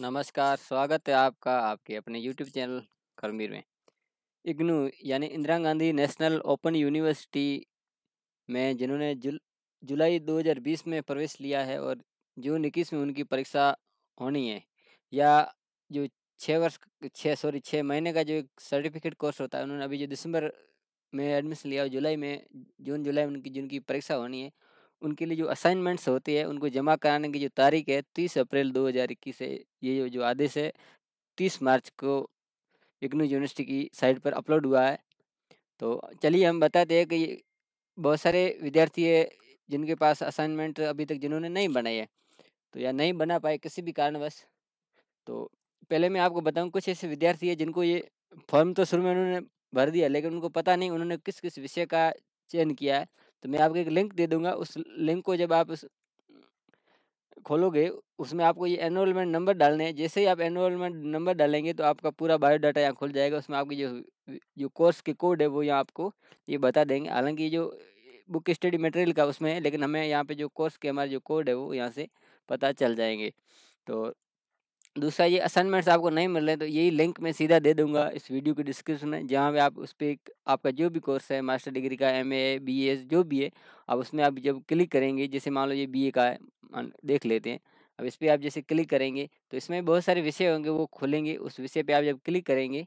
नमस्कार स्वागत है आपका आपके अपने यूट्यूब चैनल करमीर में इग्नू यानी Indira Gandhi national open university में जिन्होंने जुल, जुलाई 2020 में प्रवेश लिया है और जून इक्कीस में उनकी परीक्षा होनी है या जो छः वर्ष छः सॉरी छः महीने का जो एक सर्टिफिकेट कोर्स होता है उन्होंने अभी जो दिसंबर में एडमिशन लिया और जुलाई में जून जुलाई उनकी जिनकी परीक्षा होनी है उनके लिए जो असाइनमेंट्स होते हैं उनको जमा कराने की जो तारीख है तीस अप्रैल दो हज़ार इक्कीस है ये जो आदेश है तीस मार्च को इग्नू यूनिवर्सिटी की साइट पर अपलोड हुआ है तो चलिए हम बताते हैं कि बहुत सारे विद्यार्थी है जिनके पास असाइनमेंट अभी तक जिन्होंने नहीं बनाए है तो या नहीं बना पाए किसी भी कारणवश तो पहले मैं आपको बताऊँ कुछ ऐसे विद्यार्थी है जिनको ये फॉर्म तो शुरू में उन्होंने भर दिया लेकिन उनको पता नहीं उन्होंने किस किस विषय का चयन किया है तो मैं आपको एक लिंक दे दूंगा उस लिंक को जब आप खोलोगे उसमें आपको ये एनरोलमेंट नंबर डालने हैं जैसे ही आप एनरोलमेंट नंबर डालेंगे तो आपका पूरा बायोडाटा यहाँ खुल जाएगा उसमें आपकी जो जो कोर्स के कोड है वो यहाँ आपको ये बता देंगे हालांकि ये जो बुक स्टडी मटेरियल का उसमें है लेकिन हमें यहाँ पे जो कोर्स के हमारे जो कोड है वो यहाँ से पता चल जाएंगे तो दूसरा ये असाइनमेंट्स आपको नहीं मिल रहे तो यही लिंक मैं सीधा दे दूंगा इस वीडियो के डिस्क्रिप्शन में जहाँ पे आप उस पर आपका जो भी कोर्स है मास्टर डिग्री का एम ए बी एस जो भी है आप उसमें आप जब क्लिक करेंगे जैसे मान लो ये बी ए का है देख लेते हैं अब इस पर आप जैसे क्लिक करेंगे तो इसमें बहुत सारे विषय होंगे वो खुलेंगे उस विषय पर आप जब क्लिक करेंगे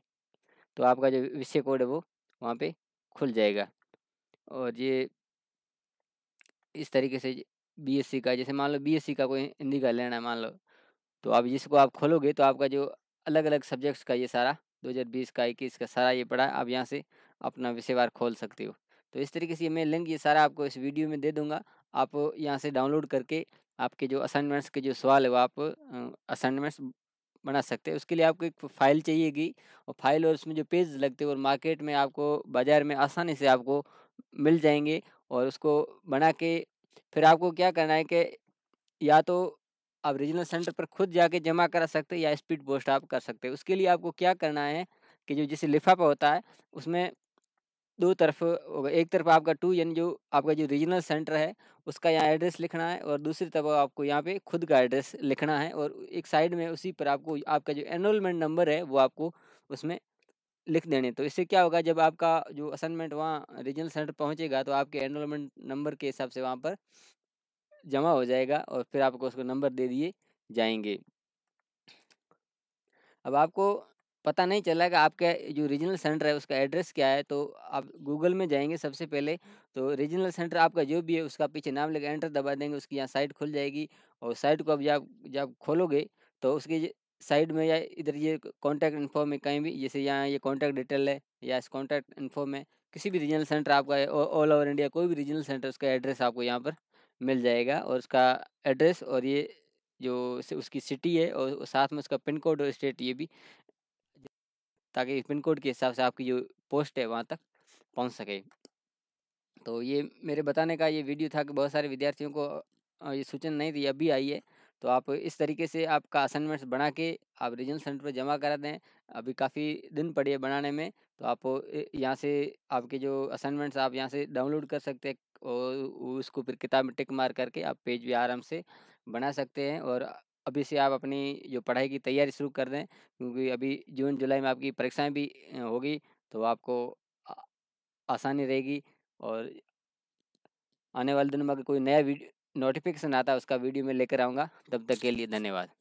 तो आपका जो विषय कोड है वो वहाँ पर खुल जाएगा और ये इस तरीके से सी का जैसे मान लो सी का कोई हिंदी का लेना है मान लो तो आप जिसको आप खोलोगे तो आपका जो अलग अलग सब्जेक्ट्स का ये सारा 2020 का इक्कीस का सारा ये पढ़ा आप यहाँ से अपना विषयवार खोल सकते हो तो इस तरीके से मैं लिंक ये सारा आपको इस वीडियो में दे दूंगा आप यहाँ से डाउनलोड करके आपके जो असाइनमेंट्स के जो सवाल है वो आप असाइनमेंट्स बना सकते हैं उसके लिए आपको एक फाइल चाहिएगी और फाइल और उसमें जो पेज लगते हैं और मार्केट में आपको बाज़ार में आसानी से आपको मिल जाएंगे और उसको बना के फिर आपको क्या करना है कि या तो आप रीजनल सेंटर पर खुद जाके जमा करा सकते हैं या स्पीड पोस्ट आप कर सकते हैं उसके लिए आपको क्या करना है कि जो जैसे लिफाफा होता है उसमें दो तरफ होगा एक तरफ आपका टू यानी जो आपका जो रीजनल सेंटर है उसका यहाँ एड्रेस लिखना है और दूसरी तरफ आपको यहाँ पे खुद का एड्रेस लिखना है और एक साइड में उसी पर आपको आपका जो एनरोलमेंट नंबर है वो आपको उसमें लिख देने तो इससे क्या होगा जब आपका जो असाइनमेंट वहाँ रीजनल सेंटर पहुँचेगा तो आपके एनरोलमेंट नंबर के हिसाब से वहाँ पर जमा हो जाएगा और फिर आपको उसको नंबर दे दिए जाएंगे अब आपको पता नहीं चला कि आपका जो रीजनल सेंटर है उसका एड्रेस क्या है तो आप गूगल में जाएंगे सबसे पहले तो रीजनल सेंटर आपका जो भी है उसका पीछे नाम लेकर एंटर दबा देंगे उसकी यहाँ साइट खुल जाएगी और साइट को अब जब जब खोलोगे तो उसकी साइड में या इधर ये कॉन्टैक्ट इन्फो में कहीं भी जैसे यहाँ ये कॉन्टैक्ट डिटेल है या इस कॉन्टैक्ट इन्फो में किसी भी रीजनल सेंटर आपका ऑल ओवर इंडिया कोई भी रीजनल सेंटर उसका एड्रेस आपको यहाँ पर मिल जाएगा और उसका एड्रेस और ये जो उसकी सिटी है और साथ में उसका पिन कोड और स्टेट ये भी ताकि पिन कोड के हिसाब से आपकी जो पोस्ट है वहाँ तक पहुँच सके तो ये मेरे बताने का ये वीडियो था कि बहुत सारे विद्यार्थियों को ये सूचना नहीं थी अभी आई है तो आप इस तरीके से आपका असाइनमेंट्स बना के आप रीजनल सेंटर पर जमा करा दें अभी काफ़ी दिन पड़े बनाने में तो आप यहाँ से आपके जो असाइनमेंट्स आप यहाँ से डाउनलोड कर सकते हैं और उसको फिर किताब में टिक मार करके आप पेज भी आराम से बना सकते हैं और अभी से आप अपनी जो पढ़ाई की तैयारी शुरू कर दें क्योंकि अभी जून जुलाई में आपकी परीक्षाएं भी होगी तो आपको आसानी रहेगी और आने वाले दिनों में अगर कोई नया नोटिफिकेशन आता है उसका वीडियो में लेकर आऊँगा तब तक के लिए धन्यवाद